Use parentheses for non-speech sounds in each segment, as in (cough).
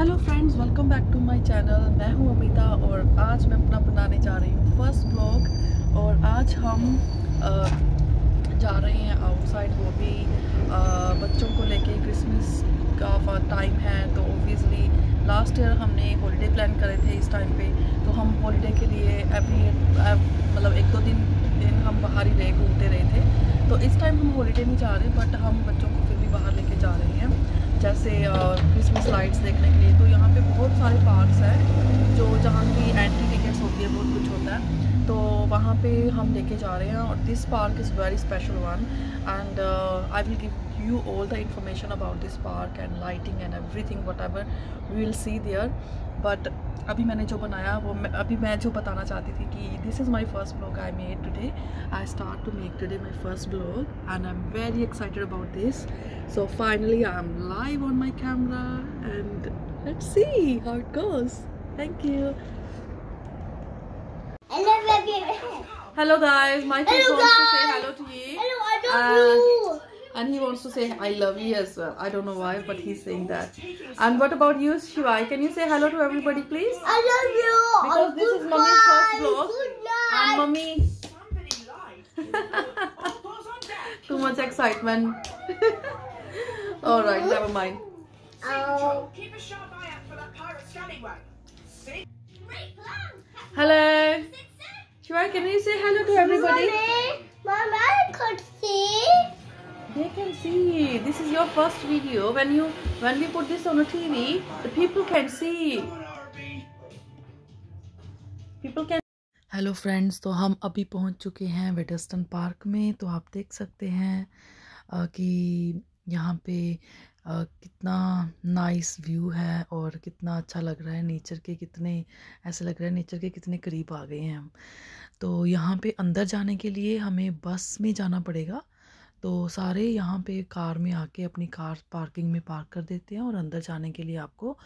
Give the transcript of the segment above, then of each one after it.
Hello friends welcome back to my channel मैं हूं अमिता और आज मैं अपना बनाने जा रही हूं फर्स्ट ब्लॉग और आज हम जा रहे हैं आउटसाइड वो भी बच्चों को लेके क्रिसमस का टाइम है तो ओबियसली लास्ट ईयर हमने हॉलीडे प्लान करे थे इस टाइम पे तो हम हॉलीडे के लिए एवरी मतलब एक दो दिन दिन हम बाहर ही रहे घूमते रहे थे तो इस टाइम हम हॉलीडे नहीं जा रहे बट हम बच्चों को फिर भी बाहर लेके जा रहे हैं जैसे क्रिसमस लाइट्स देखने के लिए तो यहाँ पे बहुत सारे पार्क्स हैं जो जहाँ की एंट्री टिकट्स होती है बहुत कुछ होता है तो वहाँ पे हम लेके जा रहे हैं और this park is very special one and I will give you all the information about this park and lighting and everything whatever we will see there but अभी मैंने जो बनाया वो अभी मैं जो बताना चाहती थी कि this is my first vlog I made today. I start to make today my first vlog and I'm very excited about this. So finally I'm live on my camera and and let's see how it goes thank you hello guys my hello guys. wants to say hello to you hello i love uh, you and he wants to say I love you as well. I don't know why, but he's saying that. And what about you, Shivai? Can you say hello to everybody, please? I love you. Because this Goodbye. is mummy's first vlog. And mummy. (laughs) Too much excitement. (laughs) All right, never mind. Oh. Hello. Shivai, can you say hello to everybody? Mama, I could see. they can see this is your first video when you when we put this on a tv the people can see people can hello friends तो हम अभी पहुंच चुके हैं वेडस्टन park में तो आप देख सकते हैं कि यहाँ पे कितना नाइस व्यू है और कितना अच्छा लग रहा है नेचर के कितने ऐसे लग रहा है नेचर के कितने करीब आ गए हैं हम तो यहाँ पे अंदर जाने के लिए हमें बस में जाना पड़ेगा तो सारे यहाँ पे कार में आके अपनी कार पार्किंग में पार्क कर देते हैं और अंदर जाने के लिए आपको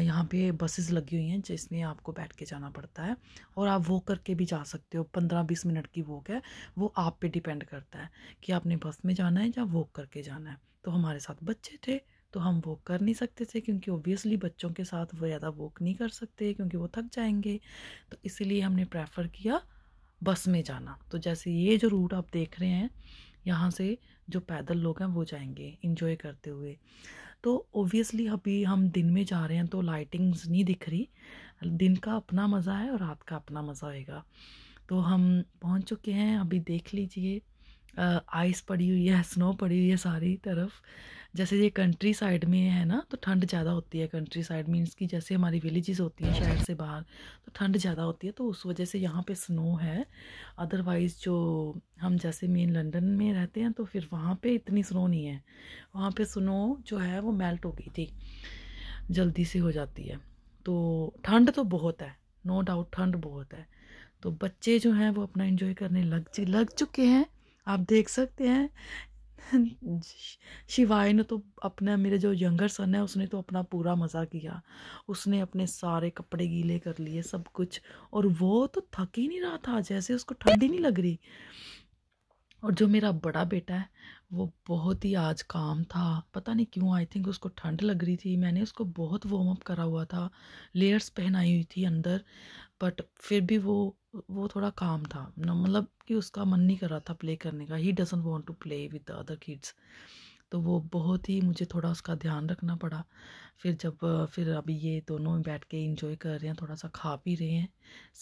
यहाँ पे बसेस लगी हुई हैं जिसमें आपको बैठ के जाना पड़ता है और आप वॉक करके भी जा सकते हो पंद्रह बीस मिनट की वॉक है वो आप पे डिपेंड करता है कि आपने बस में जाना है या वॉक करके जाना है तो हमारे साथ बच्चे थे तो हम वॉक कर नहीं सकते थे क्योंकि ओबियसली बच्चों के साथ वो ज़्यादा वॉक नहीं कर सकते क्योंकि वो थक जाएंगे तो इसीलिए हमने प्रेफर किया बस में जाना तो जैसे ये जो रूट आप देख रहे हैं यहाँ से जो पैदल लोग हैं वो जाएंगे इन्जॉय करते हुए तो ओबियसली अभी हम दिन में जा रहे हैं तो लाइटिंग्स नहीं दिख रही दिन का अपना मज़ा है और रात का अपना मज़ा आएगा तो हम पहुँच चुके हैं अभी देख लीजिए आइस पड़ी हुई है स्नो पड़ी हुई है सारी तरफ जैसे ये कंट्री साइड में है ना तो ठंड ज़्यादा होती है कंट्री साइड मीन्स की जैसे हमारी विलेजेस होती हैं शहर से बाहर तो ठंड ज़्यादा होती है तो उस वजह से यहाँ पे स्नो है अदरवाइज़ जो हम जैसे मेन लंदन में रहते हैं तो फिर वहाँ पे इतनी स्नो नहीं है वहाँ पे स्नो जो है वो मेल्ट हो गई थी जल्दी से हो जाती है तो ठंड तो बहुत है नो डाउट ठंड बहुत है तो बच्चे जो हैं वो अपना इन्जॉय करने लग लग चुके हैं आप देख सकते हैं शिवाय ने तो अपना मेरे जो यंगर सन है उसने तो अपना पूरा मज़ा किया उसने अपने सारे कपड़े गीले कर लिए सब कुछ और वो तो थक ही नहीं रहा था जैसे उसको ठंडी नहीं लग रही और जो मेरा बड़ा बेटा है वो बहुत ही आज काम था पता नहीं क्यों आई थिंक उसको ठंड लग रही थी मैंने उसको बहुत वार्म अप करा हुआ था लेयर्स पहनाई हुई थी अंदर बट फिर भी वो वो थोड़ा काम था मतलब कि उसका मन नहीं कर रहा था प्ले करने का he doesn't want to play with the other kids तो वो बहुत ही मुझे थोड़ा उसका ध्यान रखना पड़ा फिर जब फिर अभी ये दोनों बैठ के इंजॉय कर रहे हैं थोड़ा सा खा पी रहे हैं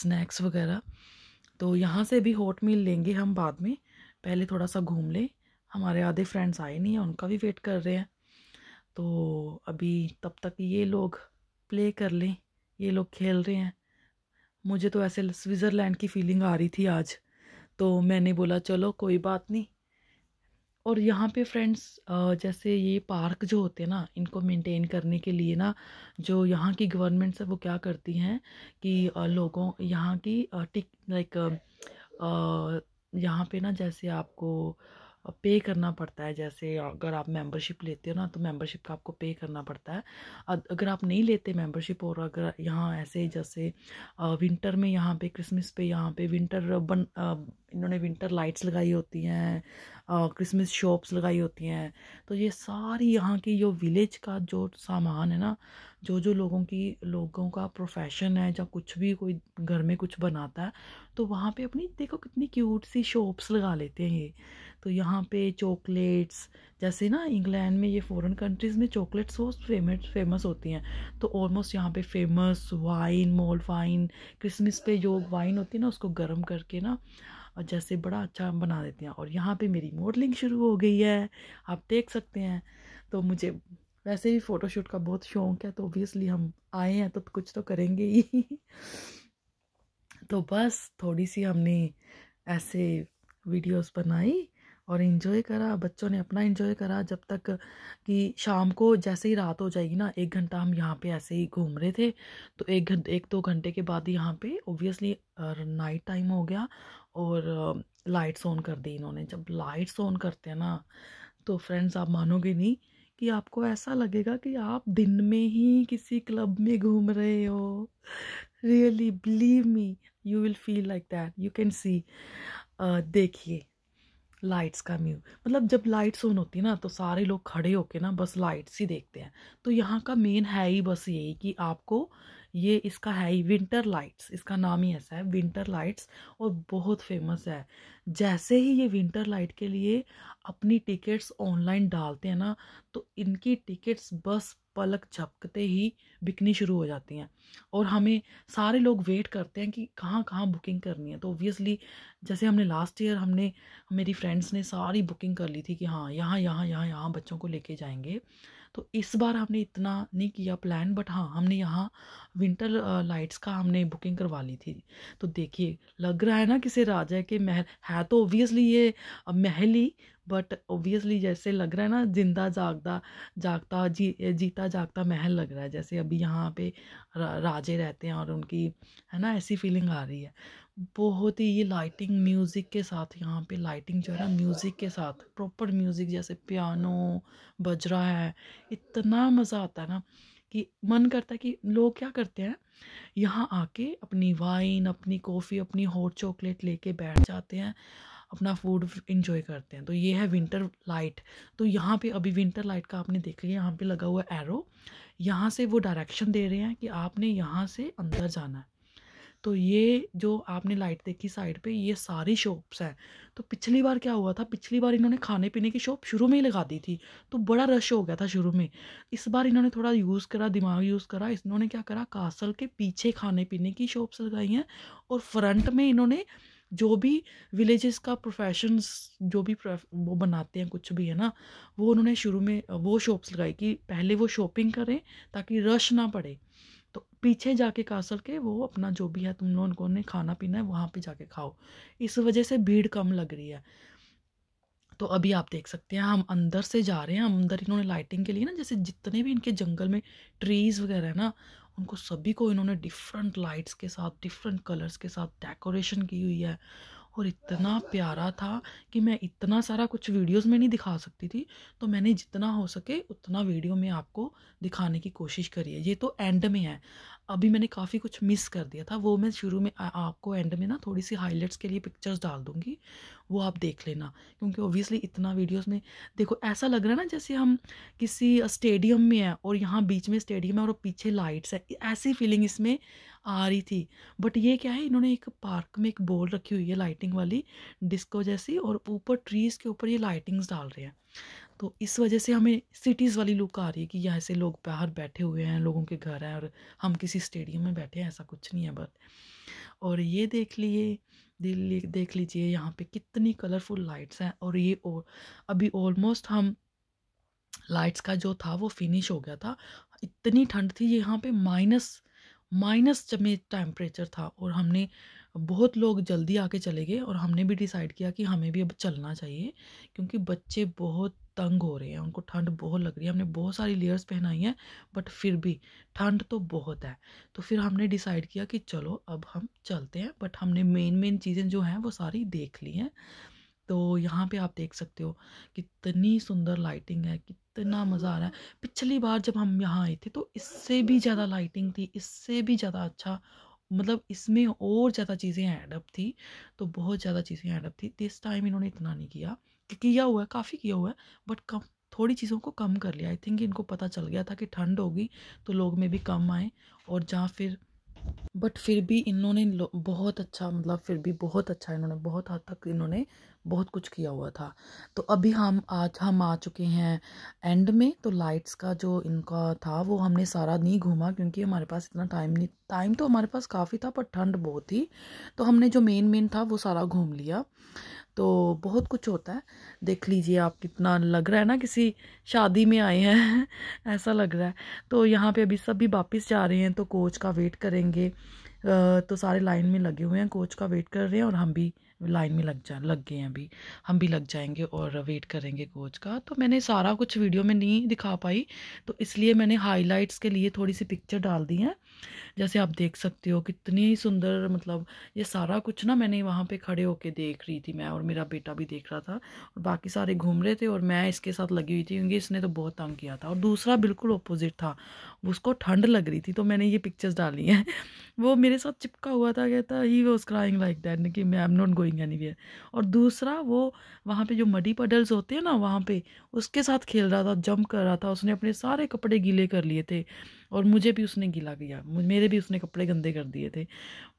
स्नैक्स वगैरह तो यहाँ से भी हॉट मील लेंगे हम बाद में पहले थोड़ा सा घूम लें हमारे आधे फ्रेंड्स आए नहीं हैं उनका भी वेट कर रहे हैं तो अभी तब तक ये लोग प्ले कर लें ये लोग खेल रहे हैं मुझे तो ऐसे स्विट्ज़रलैंड की फीलिंग आ रही थी आज तो मैंने बोला चलो कोई बात नहीं और यहाँ पे फ्रेंड्स जैसे ये पार्क जो होते हैं ना इनको मेंटेन करने के लिए ना जो यहाँ की गवर्नमेंट्स है वो क्या करती हैं कि लोगों यहाँ की टिक लाइक यहाँ पे ना जैसे आपको पे करना पड़ता है जैसे अगर आप मेंबरशिप लेते हो ना तो मेंबरशिप का आपको पे करना पड़ता है अगर आप नहीं लेते मेंबरशिप और अगर यहाँ ऐसे जैसे विंटर में यहाँ पे क्रिसमस पे यहाँ पे विंटर बन इन्होंने विंटर लाइट्स लगाई होती हैं क्रिसमस शॉप्स लगाई होती हैं तो ये सारी यहाँ की जो विलेज का जो सामान है ना जो जो लोगों की लोगों का प्रोफेशन है या कुछ भी कोई घर में कुछ बनाता है तो वहाँ पे अपनी देखो कितनी क्यूट सी शॉप्स लगा लेते हैं ये तो यहाँ पे चॉकलेट्स जैसे ना इंग्लैंड में ये फॉरेन कंट्रीज़ में चॉकलेट्स वो फेमस फेमस होती हैं तो ऑलमोस्ट यहाँ पे famous wine mulled wine Christmas पे जो वाइन होती है ना उसको गर्म करके ना और जैसे बड़ा अच्छा बना देते हैं और यहाँ पे मेरी मॉडलिंग शुरू हो गई है आप देख सकते हैं तो मुझे वैसे भी फ़ोटोशूट का बहुत शौक है तो ओबियसली हम आए हैं तो कुछ तो करेंगे ही (laughs) तो बस थोड़ी सी हमने ऐसे वीडियोस बनाई और इन्जॉय करा बच्चों ने अपना इन्जॉय करा जब तक कि शाम को जैसे ही रात हो जाएगी ना एक घंटा हम यहाँ पे ऐसे ही घूम रहे थे तो एक घंटे एक दो तो घंटे के बाद यहाँ पे ओबियसली नाइट टाइम हो गया और लाइट्स ऑन कर दी इन्होंने जब लाइट्स ऑन करते हैं ना तो फ्रेंड्स आप मानोगे नहीं कि आपको ऐसा लगेगा कि आप दिन में ही किसी क्लब में घूम रहे हो really believe me you will feel like that you can see देखिए लाइट्स का म्यू मतलब जब लाइट्स ऑन होती है ना तो सारे लोग खड़े होके ना बस लाइट्स ही देखते हैं तो यहाँ का मेन है ही बस यही कि आपको ये इसका है ही विंटर लाइट्स इसका नाम ही ऐसा है विंटर लाइट्स और बहुत फेमस है जैसे ही ये विंटर लाइट के लिए अपनी टिकट्स ऑनलाइन डालते हैं ना तो इनकी टिकट्स बस पलक झपकते ही बिकनी शुरू हो जाती हैं और हमें सारे लोग वेट करते हैं कि कहाँ कहाँ बुकिंग करनी है तो ओबियसली जैसे हमने लास्ट ईयर हमने मेरी फ्रेंड्स ने सारी बुकिंग कर ली थी कि हाँ यहाँ यहाँ यहाँ यहाँ बच्चों को लेके जाएंगे तो इस बार हमने इतना नहीं किया प्लान बट हाँ हमने यहाँ विंटर लाइट्स का हमने बुकिंग करवा ली थी तो देखिए लग रहा है ना किसी राजा के महल है तो ओबियसली ये महल ही बट ओबियसली जैसे लग रहा है ना जिंदा जागता जागता जी जीता जागता महल लग रहा है जैसे अभी यहाँ पे राजे रहते हैं और उनकी है ना ऐसी फीलिंग आ रही है बहुत ही ये लाइटिंग म्यूज़िक के साथ यहाँ पे लाइटिंग जो है ना म्यूज़िक के साथ प्रॉपर म्यूज़िक जैसे पियानो बज रहा है इतना मज़ा आता है ना कि मन करता है कि लोग क्या करते हैं यहाँ आके अपनी वाइन अपनी कॉफ़ी अपनी हॉट चॉकलेट लेके बैठ जाते हैं अपना फूड इंजॉय करते हैं तो ये है विंटर लाइट तो यहाँ पे अभी विंटर लाइट का आपने देख लिया यहाँ पे लगा हुआ एरो यहाँ से वो डायरेक्शन दे रहे हैं कि आपने यहाँ से अंदर जाना है तो ये जो आपने लाइट देखी साइड पे ये सारी शॉप्स हैं तो पिछली बार क्या हुआ था पिछली बार इन्होंने खाने पीने की शॉप शुरू में ही लगा दी थी तो बड़ा रश हो गया था शुरू में इस बार इन्होंने थोड़ा यूज़ करा दिमाग यूज़ करा इन्होंने क्या करा कासल के पीछे खाने पीने की शॉप्स लगाई हैं और फ्रंट में इन्होंने जो भी विलेजेस का प्रोफेशंस जो भी वो बनाते हैं कुछ भी है ना वो उन्होंने शुरू में वो शॉप्स लगाई कि पहले वो शॉपिंग करें ताकि रश ना पड़े तो पीछे जाके कासल के वो अपना जो भी है तुम लोगों ने खाना पीना है वहाँ पे जाके खाओ इस वजह से भीड़ कम लग रही है तो अभी आप देख सकते हैं हम अंदर से जा रहे हैं हम अंदर इन्होंने लाइटिंग के लिए ना जैसे जितने भी इनके जंगल में ट्रीज़ वगैरह है ना उनको सभी को इन्होंने डिफरेंट लाइट्स के साथ डिफरेंट कलर्स के साथ डेकोरेशन की हुई है और इतना प्यारा था कि मैं इतना सारा कुछ वीडियोस में नहीं दिखा सकती थी तो मैंने जितना हो सके उतना वीडियो में आपको दिखाने की कोशिश करी है ये तो एंड में है अभी मैंने काफ़ी कुछ मिस कर दिया था वो मैं शुरू में आ, आपको एंड में ना थोड़ी सी हाईलाइट्स के लिए पिक्चर्स डाल दूँगी वो आप देख लेना क्योंकि ओबियसली इतना वीडियोस में देखो ऐसा लग रहा है ना जैसे हम किसी स्टेडियम में है और यहाँ बीच में स्टेडियम है और पीछे लाइट्स है ऐसी फीलिंग इसमें आ रही थी बट ये क्या है इन्होंने एक पार्क में एक बोल रखी हुई है लाइटिंग वाली डिस्को जैसी और ऊपर ट्रीज़ के ऊपर ये लाइटिंग्स डाल रहे हैं तो इस वजह से हमें सिटीज़ वाली लुक आ रही है कि यहाँ से लोग बाहर बैठे हुए हैं लोगों के घर हैं और हम किसी स्टेडियम में बैठे हैं ऐसा कुछ नहीं है बट और ये देख लिए दिल्ली देख लीजिए यहाँ पे कितनी कलरफुल लाइट्स हैं और ये और अभी ऑलमोस्ट हम लाइट्स का जो था वो फिनिश हो गया था इतनी ठंड थी यहाँ पे माइनस माइनस में टेम्परेचर था और हमने बहुत लोग जल्दी आके चले गए और हमने भी डिसाइड किया कि हमें भी अब चलना चाहिए क्योंकि बच्चे बहुत तंग हो रहे हैं उनको ठंड बहुत लग रही है हमने बहुत सारी लेयर्स पहनाई हैं बट फिर भी ठंड तो बहुत है तो फिर हमने डिसाइड किया कि चलो अब हम चलते हैं बट हमने मेन मेन चीज़ें जो हैं वो सारी देख ली हैं तो यहाँ पे आप देख सकते हो कितनी सुंदर लाइटिंग है कितना मज़ा आ रहा है पिछली बार जब हम यहाँ आए थे तो इससे भी ज़्यादा लाइटिंग थी इससे भी ज़्यादा अच्छा मतलब इसमें और ज़्यादा चीज़ें ऐडअप थी तो बहुत ज़्यादा चीज़ें ऐडअप थी दिस टाइम इन्होंने इतना नहीं किया किया हुआ है काफ़ी किया हुआ है बट कम थोड़ी चीज़ों को कम कर लिया आई थिंक इनको पता चल गया था कि ठंड होगी तो लोग में भी कम आए और जहाँ फिर बट फिर भी इन्होंने बहुत अच्छा मतलब फिर भी बहुत अच्छा इन्होंने बहुत हद तक इन्होंने बहुत कुछ किया हुआ था तो अभी हम आज हम आ चुके हैं एंड में तो लाइट्स का जो इनका था वो हमने सारा नहीं घूमा क्योंकि हमारे पास इतना टाइम नहीं टाइम तो हमारे पास काफ़ी था पर ठंड बहुत थी तो हमने जो मेन मेन था वो सारा घूम लिया तो बहुत कुछ होता है देख लीजिए आप कितना लग रहा है ना किसी शादी में आए हैं (laughs) ऐसा लग रहा है तो यहाँ पे अभी सभी वापस जा रहे हैं तो कोच का वेट करेंगे तो सारे लाइन में लगे हुए हैं कोच का वेट कर रहे हैं और हम भी લાઈક મે લગ જા લગગે હે ભી હમ ભી લગ જાયેંગે ઓર વેઇટ કરેંગે ગોચ કા તો મેને સارا kuch વિડિયો મે નહી દિખા પાઈ તો ઇસલિયે મેને હાઈલાઈટ્સ કે લિયે થોડીસી પિક્ચર ડાલ દી હે જસે આપ દેખ સકતે હો કિતની સુંદર મતલબ યે સارا kuch ના મેને વાહા પે ખડે હોકે દેખ રહી થી મે ઓર મેરા બેટા ભી દેખ રહા થા ઓર બાકી سارے ઘુમ લેતે ઓર મે ઇસકે સાથ લગી ہوئی થી ઉનકે ઇસને તો બહોત તંગ kiya થા ઓર ਦુસરા બિલકુલ ઓપોઝિટ થા ઉસકો ઠંડ લગ રહી થી તો મેને યે પિક્ચર્સ ડાલ લી હે વો મેરે સાથ ચિપકા ہوا થા કહેતા હી વોസ് કરાઈંગ લાઈક ધેટ કે મે આ મ નોટ गोइंग एनी वेयर और दूसरा वो वहाँ पे जो मडी पडल्स होते हैं ना वहाँ पे उसके साथ खेल रहा था जंप कर रहा था उसने अपने सारे कपड़े गीले कर लिए थे और मुझे भी उसने गीला किया मेरे भी उसने कपड़े गंदे कर दिए थे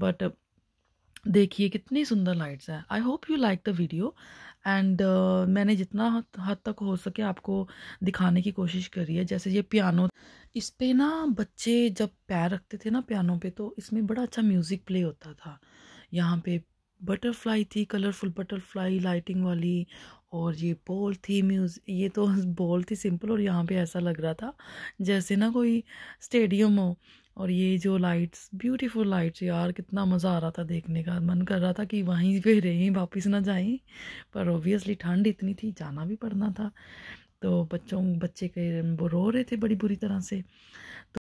बट देखिए कितनी सुंदर लाइट्स हैं I hope you like the video and मैंने जितना हद तक हो सके आपको दिखाने की कोशिश करी है जैसे ये पियानो इस पे ना बच्चे जब पैर रखते थे ना पियानो पे तो इसमें बड़ा अच्छा म्यूज़िक प्ले होता था यहाँ पे बटरफ्लाई थी कलरफुल बटरफ्लाई लाइटिंग वाली और ये बॉल थी म्यूज़ ये तो बॉल (laughs) थी सिंपल और यहाँ पे ऐसा लग रहा था जैसे ना कोई स्टेडियम हो और ये जो लाइट्स ब्यूटीफुल लाइट्स यार कितना मज़ा आ रहा था देखने का मन कर रहा था कि वहीं पे रहें वापस ना जाएं पर ओबियसली ठंड इतनी थी जाना भी पड़ना था तो बच्चों बच्चे के वो रो रहे थे बड़ी बुरी तरह से